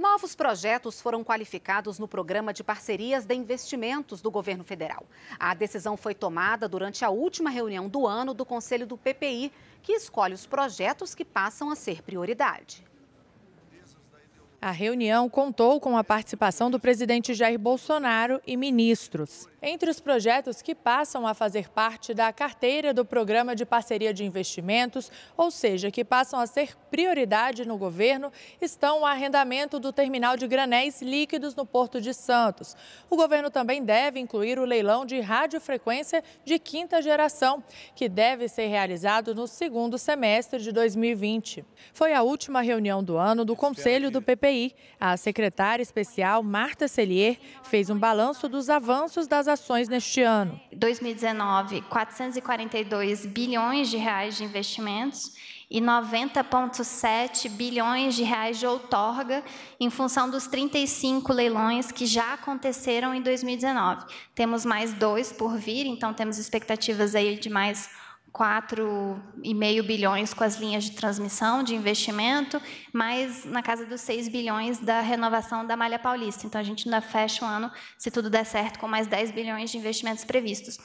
Novos projetos foram qualificados no programa de parcerias de investimentos do governo federal. A decisão foi tomada durante a última reunião do ano do Conselho do PPI, que escolhe os projetos que passam a ser prioridade. A reunião contou com a participação do presidente Jair Bolsonaro e ministros. Entre os projetos que passam a fazer parte da carteira do Programa de Parceria de Investimentos, ou seja, que passam a ser prioridade no governo, estão o arrendamento do terminal de granéis líquidos no Porto de Santos. O governo também deve incluir o leilão de radiofrequência de quinta geração, que deve ser realizado no segundo semestre de 2020. Foi a última reunião do ano do Conselho do PPI CPI. A secretária especial Marta Celier fez um balanço dos avanços das ações neste ano. 2019, 442 bilhões de reais de investimentos e 90,7 bilhões de reais de outorga em função dos 35 leilões que já aconteceram em 2019. Temos mais dois por vir, então temos expectativas aí de mais 4,5 bilhões com as linhas de transmissão de investimento, mais na casa dos 6 bilhões da renovação da Malha Paulista. Então, a gente ainda fecha o ano, se tudo der certo, com mais 10 bilhões de investimentos previstos.